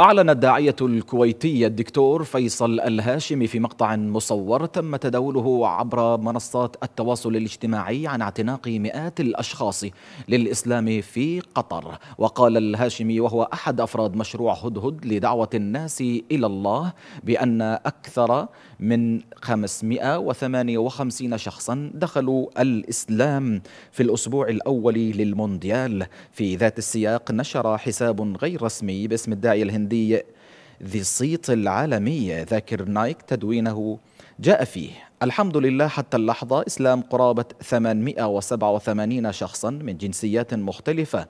أعلن الداعية الكويتي الدكتور فيصل الهاشمي في مقطع مصور تم تداوله عبر منصات التواصل الاجتماعي عن اعتناق مئات الأشخاص للإسلام في قطر وقال الهاشمي وهو أحد أفراد مشروع هدهد لدعوة الناس إلى الله بأن أكثر من 558 شخصا دخلوا الإسلام في الأسبوع الأول للمونديال في ذات السياق نشر حساب غير رسمي باسم الداعية الهندي and the ذي الصيت العالمي ذاكر نايك تدوينه جاء فيه الحمد لله حتى اللحظة إسلام قرابة 887 شخصا من جنسيات مختلفة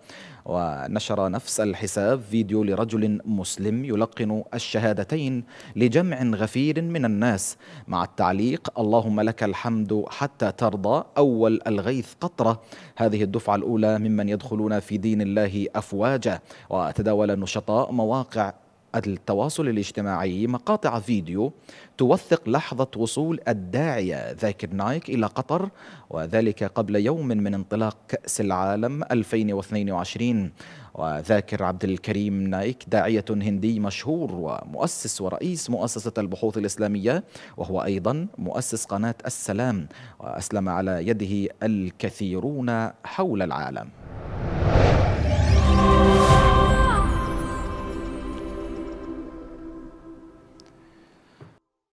ونشر نفس الحساب فيديو لرجل مسلم يلقن الشهادتين لجمع غفير من الناس مع التعليق اللهم لك الحمد حتى ترضى أول الغيث قطرة هذه الدفعة الأولى ممن يدخلون في دين الله أفواجا وتداول النشطاء مواقع التواصل الاجتماعي مقاطع فيديو توثق لحظة وصول الداعية ذاكر نايك إلى قطر وذلك قبل يوم من انطلاق كأس العالم 2022 وذاكر عبد الكريم نايك داعية هندي مشهور ومؤسس ورئيس مؤسسة البحوث الإسلامية وهو أيضا مؤسس قناة السلام وأسلم على يده الكثيرون حول العالم